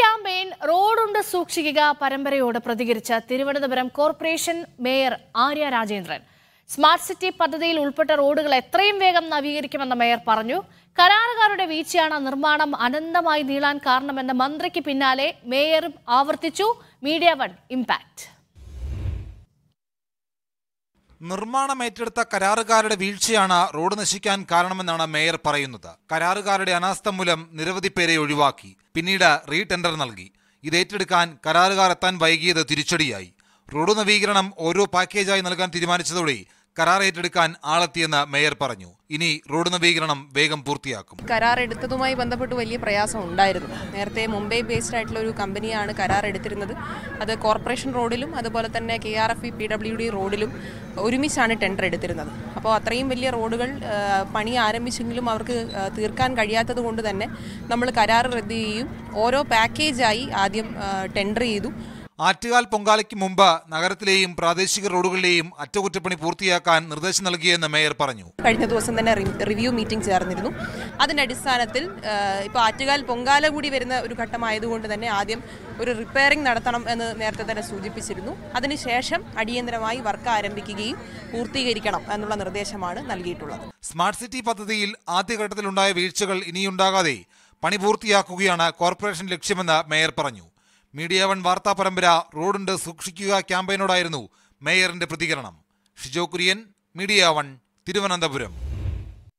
campaign റോഡുണ്ട് സൂക്ഷിക്കുക പരമ്പരയോട് പ്രതികരിച്ച Thiruvananthapuram corporation mayor Arya Rajendran smart city പദ്ധതിയിൽ ഉൾപ്പെട്ട റോഡുകൾ എത്രയും വേഗം നവീകരിക്കുമെന്ന് മേയർ പറഞ്ഞു കരാറുകാരുടെ വീഴ്ചയാണ് നിർമ്മാണം അനന്തമായി നീളാൻ കാരണമെന്ന് മന്ത്രിക്ക് പിന്നാലെ മേയറും ആവർത്തിച്ചു മീഡിയ വൺ ഇംപാക്ട് നിർമ്മാണം ഏറ്റെടുത്ത കരാറുകാരുടെ വീഴ്ചയാണ് റോഡ് നശിക്കാൻ കാരണമെന്നാണ് മേയർ പറയുന്നത് കരാറുകാരുടെ അനാസ്ഥ മൂലം നിരവധി പേരെ ഒഴിവാക്കി പിന്നീട് റീടെൻഡർ നൽകി ഇത് ഏറ്റെടുക്കാൻ കരാറുകാർ എത്താൻ വൈകിയത് തിരിച്ചടിയായി റോഡ് നവീകരണം ഓരോ പാക്കേജായി നൽകാൻ തീരുമാനിച്ചതോടെ കരാർ ഏറ്റെടുക്കാൻ ആളെത്തിയെന്ന് മേയർ പറഞ്ഞു ഇനി റോഡ് നവീകരണം വേഗം പൂർത്തിയാക്കും കരാർ എടുത്തതുമായി ബന്ധപ്പെട്ട് വലിയ പ്രയാസം ഉണ്ടായിരുന്നു നേരത്തെ മുംബൈ ബേസ്ഡ് ആയിട്ടുള്ള ഒരു കമ്പനിയാണ് കരാർ എടുത്തിരുന്നത് അത് കോർപ്പറേഷൻ റോഡിലും അതുപോലെ തന്നെ K R F P W D റോഡിലും ഒരുമിച്ചാണ് ടെൻഡർ എടുത്തിരുന്നത് അപ്പോൾ അത്രയും വലിയ റോഡുകൾ പണി ആരംഭിച്ചെങ്കിലും അവർക്ക് തീർക്കാൻ കഴിയാത്തത് കൊണ്ട് തന്നെ നമ്മൾ കരാർ റദ്ദ് ചെയ്യുകയും ഓരോ പാക്കേജായി ആദ്യം ടെൻഡർ ചെയ്തു ആറ്റുകാൽ പൊങ്കാലയ്ക്ക് മുമ്പ് നഗരത്തിലെയും പ്രാദേശിക റോഡുകളിലെയും അറ്റകുറ്റപ്പണി പൂർത്തിയാക്കാൻ നിർദ്ദേശം നൽകിയെന്ന് മേയർ പറഞ്ഞു കഴിഞ്ഞ ദിവസം തന്നെ റിവ്യൂ മീറ്റിംഗ് ചേർന്നിരുന്നു അതിന്റെ അടിസ്ഥാനത്തിൽ ഇപ്പോൾ ആറ്റുകാൽ പൊങ്കാല കൂടി വരുന്ന ഒരു ഘട്ടമായതുകൊണ്ട് തന്നെ ആദ്യം ഒരു റിപ്പയറിംഗ് നടത്തണം എന്ന് നേരത്തെ തന്നെ സൂചിപ്പിച്ചിരുന്നു അതിനുശേഷം അടിയന്തരമായി വർക്ക് ആരംഭിക്കുകയും പൂർത്തീകരിക്കണം എന്നുള്ള നിർദ്ദേശമാണ് നൽകിയിട്ടുള്ളത് സ്മാർട്ട് സിറ്റി പദ്ധതിയിൽ ആദ്യഘട്ടത്തിലുണ്ടായ വീഴ്ചകൾ ഇനിയുണ്ടാകാതെ പണി പൂർത്തിയാക്കുകയാണ് കോർപ്പറേഷൻ ലക്ഷ്യമെന്ന് മേയർ പറഞ്ഞു മീഡിയ വൺ വാർത്താ പരമ്പര റോഡുണ്ട് സൂക്ഷിക്കുക ക്യാമ്പയിനോടായിരുന്നു മേയറിന്റെ പ്രതികരണം ഷിജോ കുര്യൻ മീഡിയ വൺ തിരുവനന്തപുരം